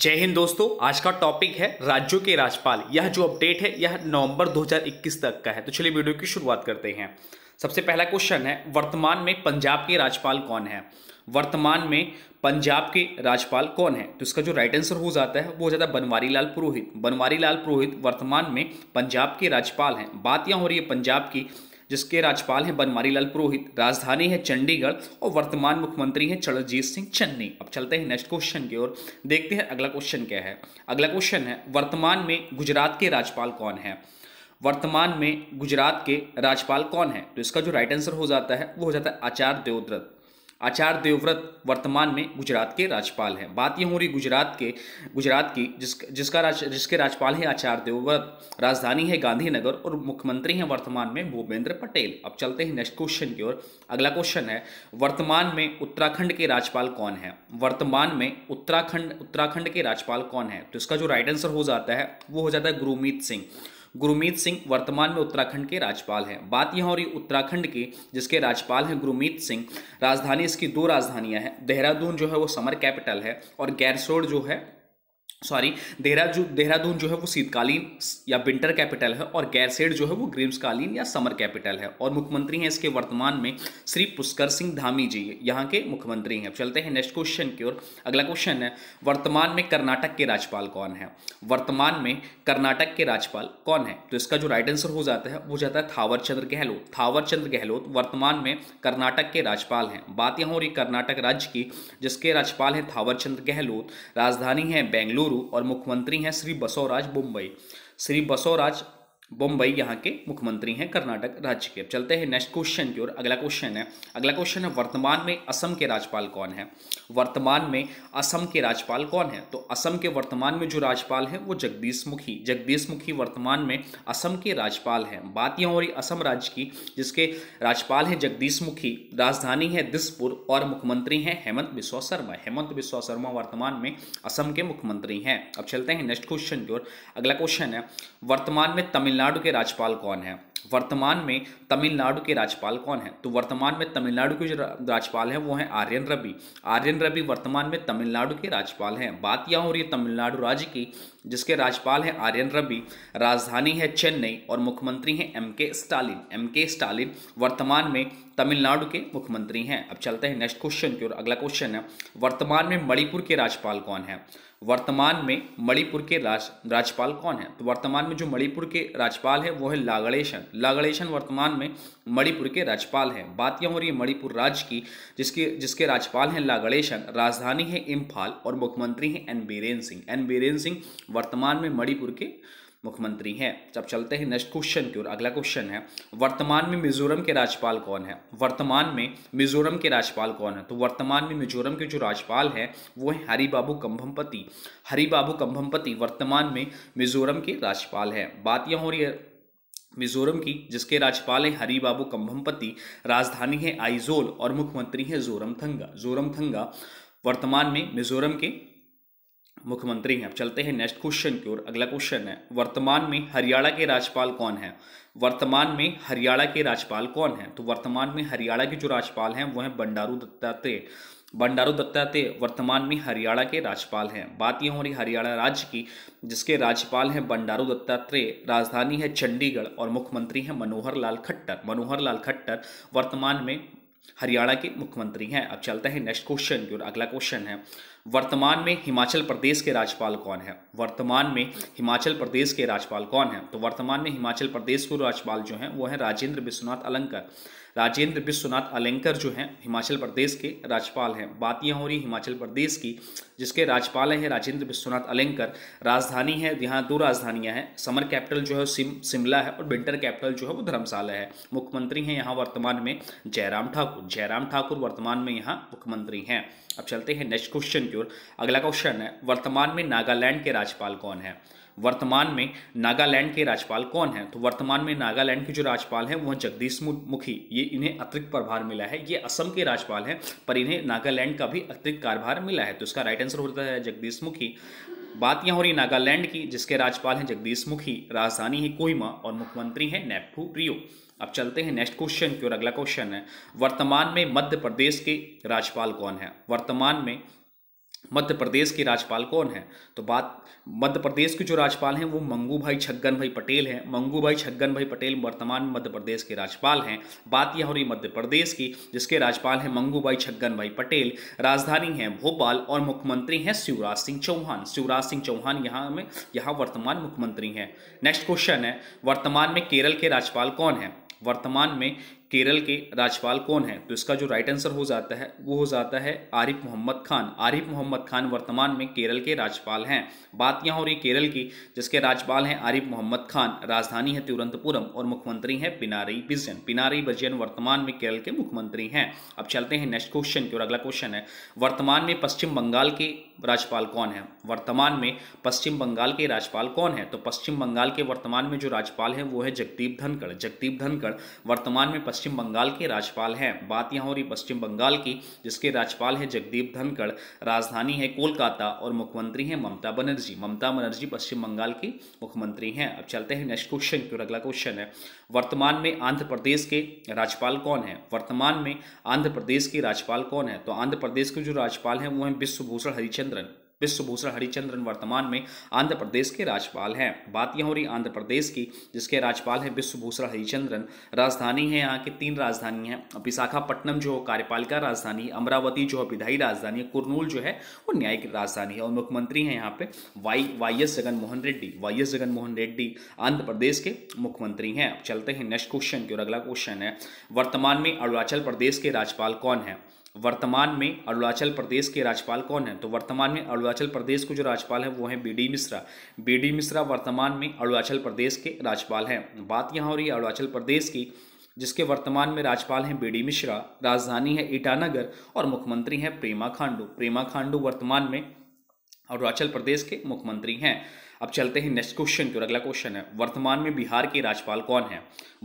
जय हिंद दोस्तों आज का टॉपिक है राज्यों के राज्यपाल यह जो अपडेट है यह नवंबर 2021 तक का है तो चलिए वीडियो की शुरुआत करते हैं सबसे पहला क्वेश्चन है वर्तमान में पंजाब के राज्यपाल कौन है वर्तमान में पंजाब के राज्यपाल कौन है तो इसका जो राइट आंसर हो जाता है वो हो जाता है बनवारी लाल पुरोहित बनवारी लाल पुरोहित वर्तमान में पंजाब के राज्यपाल हैं बात यहाँ हो रही है पंजाब की जिसके राज्यपाल हैं बनवारी लाल पुरोहित राजधानी है चंडीगढ़ और वर्तमान मुख्यमंत्री हैं चरणजीत सिंह चन्नी अब चलते हैं नेक्स्ट क्वेश्चन की ओर देखते हैं अगला क्वेश्चन क्या है अगला क्वेश्चन है वर्तमान में गुजरात के राज्यपाल कौन है वर्तमान में गुजरात के राज्यपाल कौन है तो इसका जो राइट आंसर हो जाता है वो हो जाता है आचार्य देवव्रत आचार्य देवव्रत वर्तमान में गुजरात के राज्यपाल हैं बात यह हो रही गुजरात के गुजरात की जिस जिसका राज जिसके राज्यपाल हैं आचार्य देवव्रत राजधानी है गांधीनगर और मुख्यमंत्री हैं वर्तमान में भूपेंद्र पटेल अब चलते हैं नेक्स्ट क्वेश्चन की ओर अगला क्वेश्चन है वर्तमान में उत्तराखंड के राज्यपाल कौन है वर्तमान में उत्तराखंड उत्तराखंड के राज्यपाल कौन है तो इसका जो राइट आंसर हो जाता है वो हो जाता है गुरुमीत सिंह गुरुमीत सिंह वर्तमान में उत्तराखंड के राज्यपाल हैं बात यहाँ हो रही उत्तराखंड की जिसके राज्यपाल हैं गुरुमीत सिंह राजधानी इसकी दो राजधानियाँ हैं देहरादून जो है वो समर कैपिटल है और गैरसोड़ जो है सॉरी देहरादून देहरादून जो है वो शीतकालीन या विंटर कैपिटल है और गैरसेड जो है वो ग्रीष्मकालीन या समर कैपिटल है और मुख्यमंत्री हैं इसके वर्तमान में श्री पुष्कर सिंह धामी जी यहाँ के मुख्यमंत्री हैं चलते हैं नेक्स्ट क्वेश्चन की ओर अगला क्वेश्चन है वर्तमान में कर्नाटक के राज्यपाल कौन है वर्तमान में कर्नाटक के राज्यपाल कौन है तो इसका जो राइट आंसर हो जाता है वो जाता है थावर चंद्र गहलोत थावर चंद्र गहलोत वर्तमान में कर्नाटक के राज्यपाल हैं बात यहाँ हो रही कर्नाटक राज्य की जिसके राज्यपाल हैं थावर चंद्र गहलोत राजधानी है बेंगलुरु बेंगलुरु और मुख्यमंत्री हैं श्री बसवराज बुम्बई श्री बसवराज बम्बई यहाँ के मुख्यमंत्री हैं कर्नाटक राज्य के अब चलते हैं नेक्स्ट क्वेश्चन की ओर अगला क्वेश्चन है अगला क्वेश्चन है वर्तमान में असम के राज्यपाल कौन है वर्तमान में असम के राज्यपाल कौन है तो असम के वर्तमान में जो राज्यपाल है वो जगदीश मुखी जगदीश मुखी वर्तमान में असम के राज्यपाल हैं बात यहाँ हो रही असम राज्य की जिसके राज्यपाल हैं जगदीश मुखी राजधानी है दिसपुर और मुख्यमंत्री हैं हेमंत बिश्वा शर्मा हेमंत बिस्वा शर्मा वर्तमान में असम के मुख्यमंत्री हैं अब चलते हैं नेक्स्ट क्वेश्चन की ओर अगला क्वेश्चन है वर्तमान में तमिल तमिलनाडु के राज्यपाल कौन है वर्तमान में तमिलनाडु के राज्यपाल कौन है तो वर्तमान में तमिलनाडु के जो राज्यपाल हैं वो हैं आर्यन रवि आर्यन रवि वर्तमान में तमिलनाडु के राज्यपाल हैं बात यह हो रही है तमिलनाडु राज्य की जिसके राज्यपाल हैं आर्यन रवि राजधानी है चेन्नई और मुख्यमंत्री हैं एम के स्टालिन एम के स्टालिन वर्तमान में तमिलनाडु के मुख्यमंत्री हैं अब चलते हैं नेक्स्ट क्वेश्चन की ओर अगला क्वेश्चन है वर्तमान में मणिपुर के राज्यपाल कौन है वर्तमान में मणिपुर के राज राज्यपाल कौन है तो वर्तमान में जो मणिपुर के राज्यपाल है वो है लागड़ेशन लागड़ेशन वर्तमान में मणिपुर के राज्यपाल हैं बात यह हो रही है मणिपुर राज्य की जिसके जिसके राज्यपाल हैं लागड़ेशन राजधानी है इम्फाल और मुख्यमंत्री हैं एन बीरेन सिंह एन बीरेन सिंह वर्तमान में मणिपुर के मुख्यमंत्री हैं जब चलते हैं नेक्स्ट क्वेश्चन की ओर अगला क्वेश्चन है वर्तमान में मिजोरम के राज्यपाल कौन है वर्तमान में मिजोरम के राज्यपाल कौन है तो वर्तमान में मिजोरम के जो राज्यपाल हैं वो है हरिबाबू कम्भम्पति हरिबाबू कंभमपति वर्तमान में मिजोरम के राज्यपाल हैं बात यह हो रही है मिजोरम की जिसके राज्यपाल हैं हरिबाबू कंभमपति राजधानी है आइजोल और मुख्यमंत्री हैं जोरमथंगा जोरमथंगा वर्तमान में मिजोरम के मुख्यमंत्री हैं अब चलते हैं नेक्स्ट क्वेश्चन की ओर अगला क्वेश्चन है वर्तमान में हरियाणा के राज्यपाल कौन है वर्तमान में हरियाणा के राज्यपाल कौन है तो वर्तमान में हरियाणा के जो राज्यपाल हैं वो हैं बंडारू दत्तात्रेय बंडारू दत्तात्रेय वर्तमान में हरियाणा के राज्यपाल हैं बात यह हो रही हरियाणा राज्य की जिसके राज्यपाल हैं बंडारू दत्तात्रेय राजधानी है चंडीगढ़ और मुख्यमंत्री हैं मनोहर लाल खट्टर मनोहर लाल खट्टर वर्तमान में हरियाणा के मुख्यमंत्री हैं अब चलते हैं नेक्स्ट क्वेश्चन की ओर अगला क्वेश्चन है वर्तमान में हिमाचल प्रदेश के राज्यपाल कौन है वर्तमान में हिमाचल प्रदेश के राज्यपाल कौन है तो वर्तमान में हिमाचल प्रदेश के राज्यपाल जो हैं वो हैं राजेंद्र विश्वनाथ अलंकर राजेंद्र विश्वनाथ अलेंकर जो हैं हिमाचल प्रदेश के राज्यपाल हैं बात यह हो रही हिमाचल प्रदेश की जिसके राज्यपाल हैं राजेंद्र विश्वनाथ अलेंकर राजधानी है यहाँ दो राजधानियाँ हैं समर कैपिटल जो है शिमला है और विंटर कैपिटल जो है वो धर्मशाला है मुख्यमंत्री हैं यहाँ वर्तमान में जयराम ठाकुर जयराम ठाकुर वर्तमान में यहाँ मुख्यमंत्री हैं अब चलते हैं नेक्स्ट क्वेश्चन की ओर अगला क्वेश्चन है वर्तमान में नागालैंड के राज्यपाल कौन है वर्तमान में नागालैंड के राज्यपाल कौन है तो वर्तमान में नागालैंड के जो राज्यपाल हैं वह जगदीश मुखी ये इन्हें अतिरिक्त प्रभार मिला है ये असम के राज्यपाल हैं पर इन्हें नागालैंड का भी अतिरिक्त कार्यभार मिला है तो इसका राइट आंसर होता है जगदीश मुखी बात यहाँ हो रही नागालैंड की जिसके राज्यपाल हैं जगदीश मुखी राजधानी है कोहिमा और मुख्यमंत्री हैं नेपू रियो अब चलते हैं नेक्स्ट क्वेश्चन की और अगला क्वेश्चन है वर्तमान में मध्य प्रदेश के राज्यपाल कौन है वर्तमान में मध्य प्रदेश के राज्यपाल कौन है तो बात मध्य प्रदेश के जो राज्यपाल हैं वो मंगू भाई छग्गन भाई पटेल हैं मंगू भाई छग्गन भाई पटेल वर्तमान मध्य प्रदेश के राज्यपाल हैं बात यह हो रही मध्य प्रदेश की जिसके राज्यपाल हैं मंगू भाई छग्गन भाई पटेल राजधानी हैं भोपाल और मुख्यमंत्री हैं शिवराज सिंह चौहान शिवराज सिंह चौहान यहाँ में यहाँ वर्तमान मुख्यमंत्री हैं नेक्स्ट क्वेश्चन है वर्तमान में केरल के राज्यपाल कौन है वर्तमान में केरल के राज्यपाल कौन है तो इसका जो राइट आंसर हो जाता है वो हो जाता है आरिफ मोहम्मद खान आरिफ मोहम्मद खान वर्तमान में केरल के राज्यपाल हैं बात यहाँ हो रही केरल की जिसके राज्यपाल हैं आरिफ मोहम्मद खान राजधानी है तिरुवनंतपुरम और मुख्यमंत्री हैं पिनारई बिजन पिनारई बिजन वर्तमान में केरल के मुख्यमंत्री हैं अब चलते हैं नेक्स्ट क्वेश्चन की और अगला क्वेश्चन है वर्तमान में पश्चिम बंगाल के राज्यपाल कौन है वर्तमान में पश्चिम बंगाल के राज्यपाल कौन है तो पश्चिम बंगाल के वर्तमान में जो राज्यपाल है वो है जगदीप धनखड़ जगदीप धनखड़ वर्तमान में पश्चिम पश्चिम बंगाल के राज्यपाल हैं बात यहाँ हो रही पश्चिम बंगाल की जिसके राज्यपाल हैं जगदीप धनखड़ राजधानी है कोलकाता और मुख्यमंत्री हैं ममता बनर्जी ममता बनर्जी पश्चिम बंगाल की मुख्यमंत्री हैं अब चलते हैं नेक्स्ट क्वेश्चन की अगला क्वेश्चन है वर्तमान में आंध्र प्रदेश के राज्यपाल कौन है वर्तमान में आंध्र प्रदेश के राज्यपाल कौन है तो आंध्र प्रदेश के जो राज्यपाल हैं वो हैं विश्वभूषण हरिचंद्रन विश्वभूषण हरिचंद्रन वर्तमान में आंध्र प्रदेश के राज्यपाल हैं बात यह हो रही आंध्र प्रदेश की जिसके राज्यपाल हैं विश्वभूषण हरिचंद्रन राजधानी है यहाँ की तीन राजधानी है विशाखापट्टनम जो कार्यपालिका राजधानी अमरावती जो है विधायी राजधानी है कुरनूल जो है वो न्यायिक राजधानी है और मुख्यमंत्री हैं यहाँ पे Y Y S Jaganmohan Reddy Y S Jaganmohan Reddy Andhra Pradesh के मुख्यमंत्री हैं अब चलते हैं नेक्स्ट क्वेश्चन की और अगला क्वेश्चन है वर्तमान में अरुणाचल प्रदेश के राज्यपाल कौन है वर्तमान में अरुणाचल प्रदेश के राज्यपाल कौन है तो वर्तमान में अरुणाचल प्रदेश के जो राज्यपाल हैं वो हैं बीडी मिश्रा बीडी मिश्रा वर्तमान में अरुणाचल प्रदेश के राज्यपाल हैं बात यहाँ हो रही है अरुणाचल प्रदेश की जिसके वर्तमान में राज्यपाल हैं बीडी मिश्रा राजधानी है ईटानगर और मुख्यमंत्री हैं प्रेमा खांडू प्रेमा खांडू वर्तमान में अरुणाचल प्रदेश के मुख्यमंत्री हैं अब चलते हैं नेक्स्ट क्वेश्चन की और अगला क्वेश्चन है वर्तमान में बिहार के राज्यपाल कौन है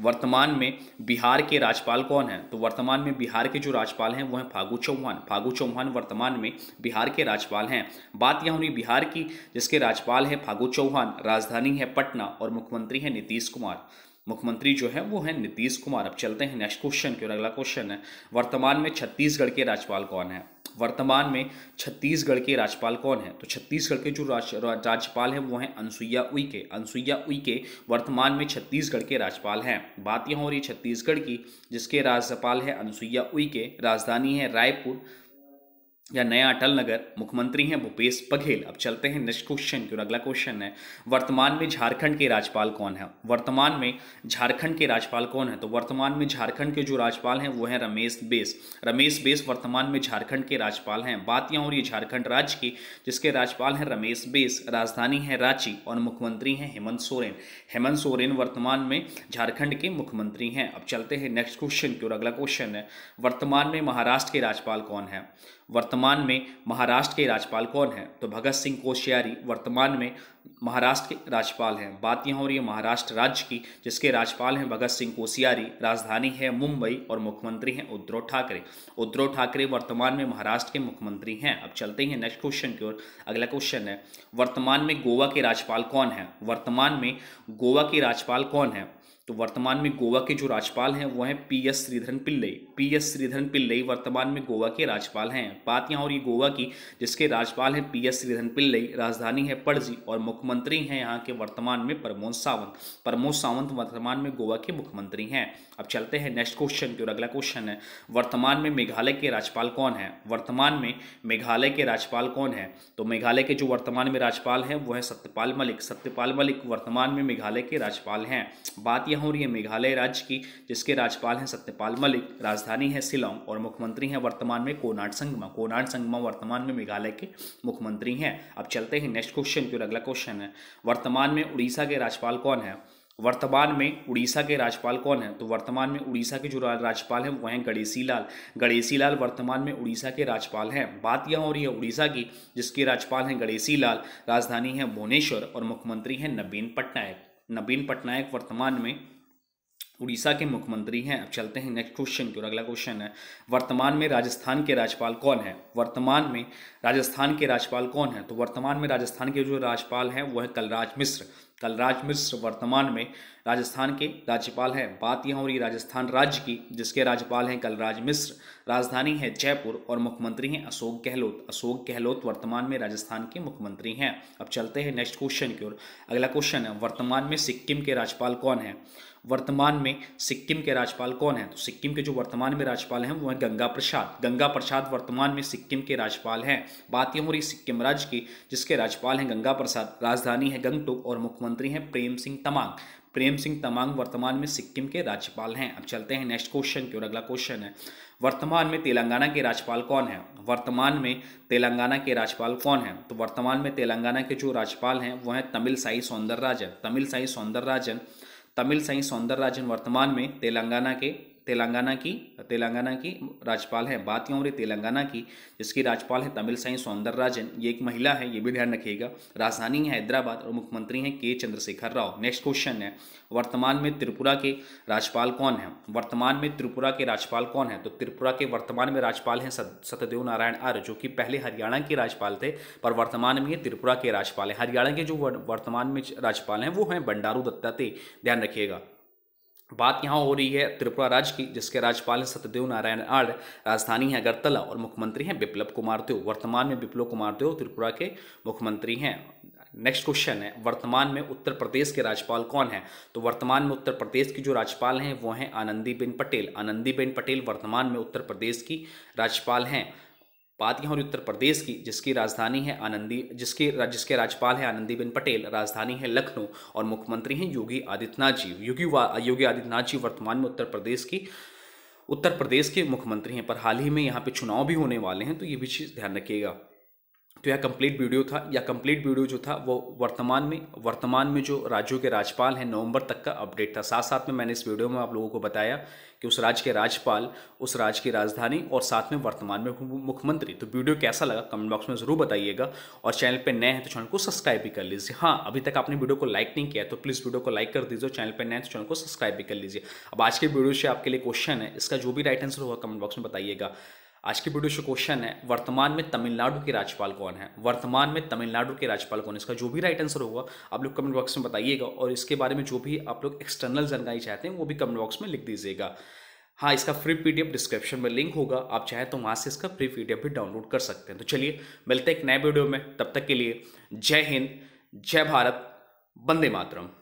वर्तमान में बिहार के राज्यपाल कौन है तो वर्तमान में बिहार के जो राज्यपाल हैं वो हैं फागू चौहान फागू चौहान वर्तमान में बिहार के राज्यपाल हैं बात यह हुई बिहार की जिसके राज्यपाल हैं फागू चौहान राजधानी है पटना और मुख्यमंत्री हैं नीतीश कुमार मुख्यमंत्री जो है वो है नीतीश कुमार अब चलते हैं नेक्स्ट क्वेश्चन की और अगला क्वेश्चन है वर्तमान में छत्तीसगढ़ के राज्यपाल कौन है वर्तमान में छत्तीसगढ़ के राज्यपाल कौन है तो छत्तीसगढ़ के जो राज्यपाल हैं वो हैं अनसुईया उइके अनसुईया उइके वर्तमान में छत्तीसगढ़ के राज्यपाल हैं बात यहाँ हो रही छत्तीसगढ़ की जिसके राज्यपाल है अनसुईया उइके राजधानी है रायपुर या नया अटल नगर मुख्यमंत्री हैं भूपेश बघेल अब चलते हैं नेक्स्ट क्वेश्चन की अगला क्वेश्चन है वर्तमान में झारखंड के राज्यपाल कौन है वर्तमान में झारखंड के राज्यपाल कौन है तो वर्तमान में झारखंड के जो राज्यपाल हैं वो हैं रमेश बेस रमेश बेस वर्तमान में झारखंड के राज्यपाल हैं बात यहाँ हो रही है झारखंड राज्य की जिसके राज्यपाल हैं रमेश बेस राजधानी है रांची और मुख्यमंत्री हैं हेमंत सोरेन हेमंत सोरेन वर्तमान में झारखंड के मुख्यमंत्री हैं अब चलते हैं नेक्स्ट क्वेश्चन की अगला क्वेश्चन है वर्तमान में महाराष्ट्र के राज्यपाल कौन है वर्तमान में महाराष्ट्र के राज्यपाल कौन हैं तो भगत सिंह कोश्यारी वर्तमान में महाराष्ट्र के राज्यपाल हैं बात यहाँ हो रही है महाराष्ट्र राज्य की जिसके राज्यपाल हैं भगत सिंह कोश्यारी राजधानी है मुंबई और मुख्यमंत्री हैं उद्धव ठाकरे उद्धव ठाकरे वर्तमान में महाराष्ट्र के मुख्यमंत्री हैं अब चलते हैं नेक्स्ट क्वेश्चन की ओर अगला क्वेश्चन है वर्तमान में गोवा के राज्यपाल कौन है वर्तमान में गोवा के राज्यपाल कौन है तो वर्तमान में गोवा के जो राज्यपाल हैं वो हैं P S Sreedharan Pillai P S Sreedharan Pillai वर्तमान में गोवा के राज्यपाल हैं बात यहाँ और ये गोवा की जिसके राज्यपाल हैं पी एस श्रीधरन पिल्लई राजधानी है पड़जी और मुख्यमंत्री हैं यहाँ के वर्तमान में प्रमोद सावंत प्रमोद सावंत वर्तमान में गोवा के मुख्यमंत्री हैं अब चलते हैं नेक्स्ट क्वेश्चन की और अगला क्वेश्चन है वर्तमान में मेघालय के राज्यपाल कौन है वर्तमान में मेघालय के राज्यपाल कौन है तो मेघालय के जो वर्तमान में राज्यपाल हैं वो हैं सत्यपाल मलिक सत्यपाल मलिक वर्तमान में मेघालय के राज्यपाल हैं बात यह तैयारियां हो रही है मेघालय राज्य की जिसके राज्यपाल हैं सत्यपाल मलिक राजधानी है शिलोंग और मुख्यमंत्री हैं वर्तमान में कोनाड संगमा कोनाड संगमा वर्तमान में मेघालय के मुख्यमंत्री हैं अब चलते हैं नेक्स्ट क्वेश्चन की ओर अगला क्वेश्चन है वर्तमान में उड़ीसा के राज्यपाल कौन है वर्तमान में उड़ीसा के राज्यपाल कौन है तो वर्तमान में उड़ीसा के जो राज्यपाल हैं वो हैं गणेशी लाल गणेशी लाल वर्तमान में उड़ीसा के राज्यपाल हैं बात यह हो रही है उड़ीसा की जिसके राज्यपाल हैं गणेशी लाल राजधानी है भुवनेश्वर और मुख्यमंत्री हैं नवीन पटनायक नवीन पटनायक वर्तमान में उड़ीसा के मुख्यमंत्री हैं अब चलते हैं नेक्स्ट क्वेश्चन की ओर अगला क्वेश्चन है वर्तमान में राजस्थान के राज्यपाल कौन है वर्तमान में राजस्थान के राज्यपाल कौन है तो वर्तमान में राजस्थान के जो राज्यपाल हैं वो है कलराज मिश्र कलराज मिश्र वर्तमान में राजस्थान के राज्यपाल हैं बात यह हो रही राजस्थान राज्य की जिसके राज्यपाल हैं कलराज मिश्र राजधानी है जयपुर और मुख्यमंत्री हैं अशोक गहलोत अशोक गहलोत वर्तमान में राजस्थान के मुख्यमंत्री हैं अब चलते हैं नेक्स्ट क्वेश्चन की ओर अगला क्वेश्चन है वर्तमान में सिक्किम के राज्यपाल कौन है वर्तमान में सिक्किम के राज्यपाल कौन है तो सिक्किम के जो वर्तमान में राज्यपाल हैं वो हैं गंगा प्रसाद गंगा प्रसाद वर्तमान में सिक्किम के राज्यपाल हैं बात यह हो रही सिक्किम राज्य की जिसके राज्यपाल हैं गंगा प्रसाद राजधानी है गंगटोक और मुख्यमंत्री हैं प्रेम सिंह तमांग प्रेम सिंह तमांग वर्तमान में सिक्किम के राज्यपाल हैं अब चलते हैं नेक्स्ट क्वेश्चन की और अगला क्वेश्चन है वर्तमान में तेलंगाना के राज्यपाल कौन है वर्तमान में तेलंगाना के राज्यपाल कौन है तो वर्तमान में तेलंगाना के जो राज्यपाल हैं वो हैं तमिल साई सौंदरराजन तमिल साई सौंदरराजन तमिल साई सौंदरराजन वर्तमान में तेलंगाना के तेलंगाना की तेलंगाना की राज्यपाल हैं बात क्यों हो रही तेलंगाना की जिसकी राज्यपाल है तमिल साई राजन ये एक महिला है ये भी ध्यान रखिएगा राजधानी है हैदराबाद और मुख्यमंत्री हैं के चंद्रशेखर राव नेक्स्ट क्वेश्चन है वर्तमान में त्रिपुरा के राज्यपाल कौन है वर्तमान में त्रिपुरा के राज्यपाल कौन है तो त्रिपुरा के वर्तमान में राज्यपाल हैं सत्यदेव नारायण आर्य जो कि पहले हरियाणा के राज्यपाल थे पर वर्तमान में ये त्रिपुरा के राज्यपाल हैं हरियाणा के जो वर्तमान में राज्यपाल हैं वो हैं बंडारू दत्तात्रेय ध्यान रखिएगा बात यहाँ हो रही है त्रिपुरा राज्य की जिसके राज्यपाल हैं सत्यदेव नारायण आर्य राजधानी है अगरतला और मुख्यमंत्री हैं विप्लव कुमार देव वर्तमान में विप्लव कुमार देव त्रिपुरा के मुख्यमंत्री हैं नेक्स्ट क्वेश्चन है वर्तमान में उत्तर प्रदेश के राज्यपाल कौन है तो वर्तमान में उत्तर प्रदेश की जो राज्यपाल हैं वो हैं आनंदीबेन पटेल आनंदीबेन पटेल वर्तमान में उत्तर प्रदेश की राज्यपाल हैं बात यहाँ उत्तर प्रदेश की जिसकी राजधानी है आनंदी जिसके जिसके राज्यपाल हैं आनंदीबेन पटेल राजधानी है लखनऊ और मुख्यमंत्री हैं योगी आदित्यनाथ जी योगी योगी आदित्यनाथ जी वर्तमान में उत्तर प्रदेश की उत्तर प्रदेश के मुख्यमंत्री हैं पर हाल ही में यहाँ पे चुनाव भी होने वाले हैं तो ये भी चीज़ ध्यान रखिएगा तो यह कंप्लीट वीडियो था या कंप्लीट वीडियो जो था वो वर्तमान में वर्तमान में जो राज्यों के राज्यपाल हैं नवंबर तक का अपडेट था साथ साथ में मैंने इस वीडियो में आप लोगों को बताया कि उस राज्य के राज्यपाल उस राज्य की राजधानी और साथ में वर्तमान में मुख्यमंत्री तो वीडियो कैसा लगा कमेंट बॉक्स में ज़रूर बताइएगा और चैनल पर नए हैं तो चैनल को सब्सक्राइब भी कर लीजिए हाँ अभी तक आपने वीडियो को लाइक नहीं किया तो प्लीज़ वीडियो को लाइक कर दीजिए चैनल पर नए हैं तो चैनल को सब्सक्राइब भी कर लीजिए अब आज के वीडियो से आपके लिए क्वेश्चन है इसका जो भी राइट आंसर होगा कमेंट बॉक्स में बताइएगा आज की वीडियो से क्वेश्चन है वर्तमान में तमिलनाडु के राज्यपाल कौन है वर्तमान में तमिलनाडु के राज्यपाल कौन है इसका जो भी राइट आंसर होगा आप लोग कमेंट बॉक्स में बताइएगा और इसके बारे में जो भी आप लोग एक्सटर्नल जानकारी चाहते हैं वो भी कमेंट बॉक्स में लिख दीजिएगा हाँ इसका फ्री पीडीएफ डिस्क्रिप्शन में लिंक होगा आप चाहे तो वहाँ से इसका फ्री पीडीएफ भी डाउनलोड कर सकते हैं तो चलिए मिलते हैं एक नए वीडियो में तब तक के लिए जय हिंद जय भारत वंदे मातरम